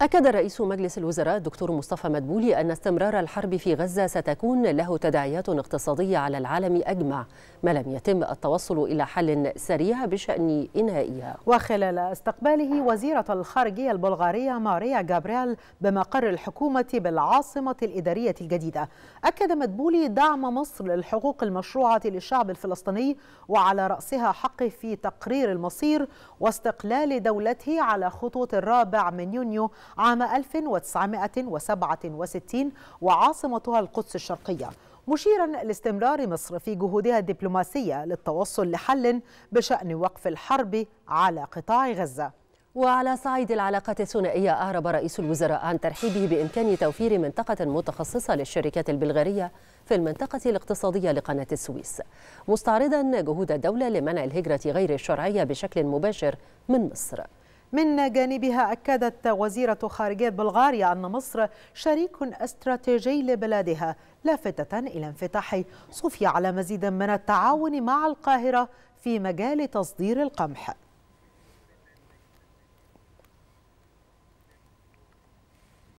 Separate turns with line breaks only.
أكد رئيس مجلس الوزراء الدكتور مصطفى مدبولي أن استمرار الحرب في غزة ستكون له تداعيات اقتصادية على العالم أجمع ما لم يتم التوصل إلى حل سريع بشأن إنهائها وخلال استقباله وزيرة الخارجية البلغارية
ماريا جابريال بمقر الحكومة بالعاصمة الإدارية الجديدة أكد مدبولي دعم مصر للحقوق المشروعة للشعب الفلسطيني وعلى رأسها حقه في تقرير المصير واستقلال دولته على خطوط الرابع من يونيو عام 1967 وعاصمتها القدس الشرقية مشيرا لاستمرار مصر في جهودها الدبلوماسية للتوصل لحل بشأن وقف الحرب على قطاع غزة
وعلى صعيد العلاقات الثنائية أعرب رئيس الوزراء عن ترحيبه بإمكان توفير منطقة متخصصة للشركات البلغارية في المنطقة الاقتصادية لقناة السويس مستعرضا جهود الدولة لمنع الهجرة غير الشرعية بشكل مباشر من مصر
من جانبها أكدت وزيرة خارجية بلغاريا أن مصر شريك استراتيجي لبلادها لافتة إلى انفتاح صوفيا على مزيد من التعاون مع القاهرة في مجال تصدير القمح